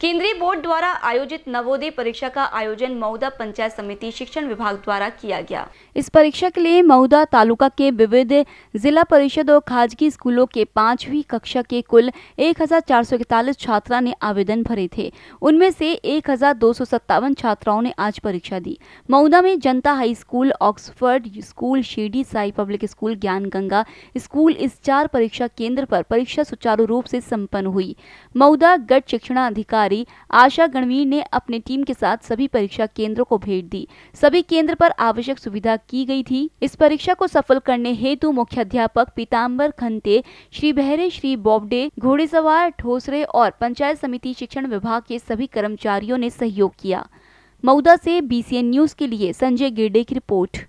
केंद्रीय बोर्ड द्वारा आयोजित नवोदय परीक्षा का आयोजन मऊदा पंचायत समिति शिक्षण विभाग द्वारा किया गया इस परीक्षा के लिए मऊदा तालुका के विविध जिला परिषद और खाजगी स्कूलों के पांचवी कक्षा के कुल एक छात्रा ने आवेदन भरे थे उनमें से एक छात्राओं ने आज परीक्षा दी मऊदा में Janata high school Oxford school Shirdi Sai public school Gyan Ganga school इस चार परीक्षा केंद्र पर परीक्षा सुचारू रूप से संपन्न हुई मऊदा शिक्षण शिक्षणाधिकारी अधिकारी आशा गणवीर ने अपने टीम के साथ सभी परीक्षा केंद्रों को भेज दी सभी केंद्र पर आवश्यक सुविधा की गई थी इस परीक्षा को सफल करने हेतु मुख्य अध्यापक पीताम्बर खंते श्री बहरे श्री बॉबडे घोड़ेसवार ठोसरे और पंचायत समिति शिक्षण विभाग के सभी कर्मचारियों ने सहयोग किया मऊदा से बीसीएन न्यूज के लिए संजय गिरडे की रिपोर्ट